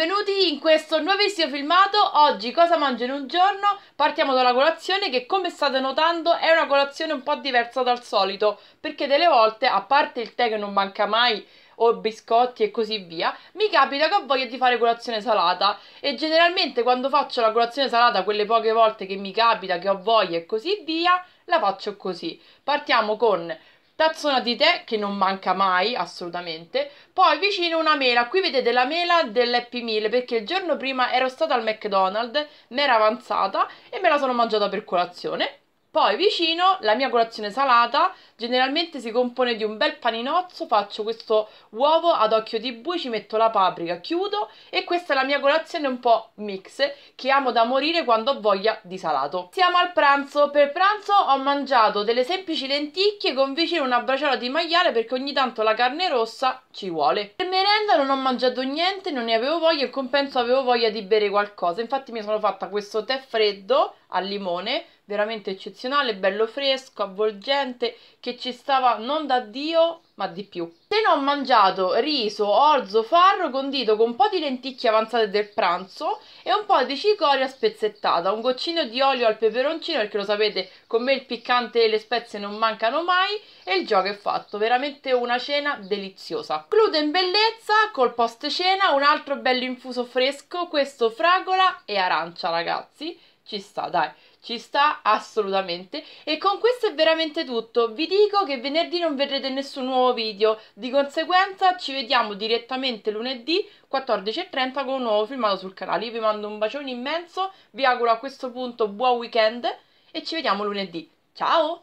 benvenuti in questo nuovissimo filmato. Oggi cosa mangio in un giorno? Partiamo dalla colazione che come state notando è una colazione un po' diversa dal solito perché delle volte, a parte il tè che non manca mai o biscotti e così via, mi capita che ho voglia di fare colazione salata e generalmente quando faccio la colazione salata, quelle poche volte che mi capita che ho voglia e così via, la faccio così. Partiamo con tazzona di tè che non manca mai assolutamente, poi vicino una mela, qui vedete la mela dell'Happy Meal perché il giorno prima ero stata al McDonald's, mi era avanzata e me la sono mangiata per colazione poi vicino la mia colazione salata, generalmente si compone di un bel paninozzo, faccio questo uovo ad occhio di bue, ci metto la paprika, chiudo e questa è la mia colazione un po' mix che amo da morire quando ho voglia di salato. Siamo al pranzo, per pranzo ho mangiato delle semplici lenticchie con vicino una braciola di maiale perché ogni tanto la carne rossa ci vuole. Per merenda non ho mangiato niente, non ne avevo voglia in compenso avevo voglia di bere qualcosa, infatti mi sono fatta questo tè freddo al limone veramente eccezionale, bello fresco, avvolgente, che ci stava non da Dio, ma di più. Se non ho mangiato riso, orzo, farro condito con un po' di lenticchie avanzate del pranzo e un po' di cicoria spezzettata, un goccino di olio al peperoncino perché lo sapete, con me il piccante e le spezie non mancano mai e il gioco è fatto, veramente una cena deliziosa. Clude in bellezza col post cena un altro bello infuso fresco, questo fragola e arancia ragazzi ci sta, dai, ci sta assolutamente. E con questo è veramente tutto. Vi dico che venerdì non vedrete nessun nuovo video, di conseguenza ci vediamo direttamente lunedì 14.30 con un nuovo filmato sul canale. Io vi mando un bacione immenso, vi auguro a questo punto buon weekend e ci vediamo lunedì. Ciao!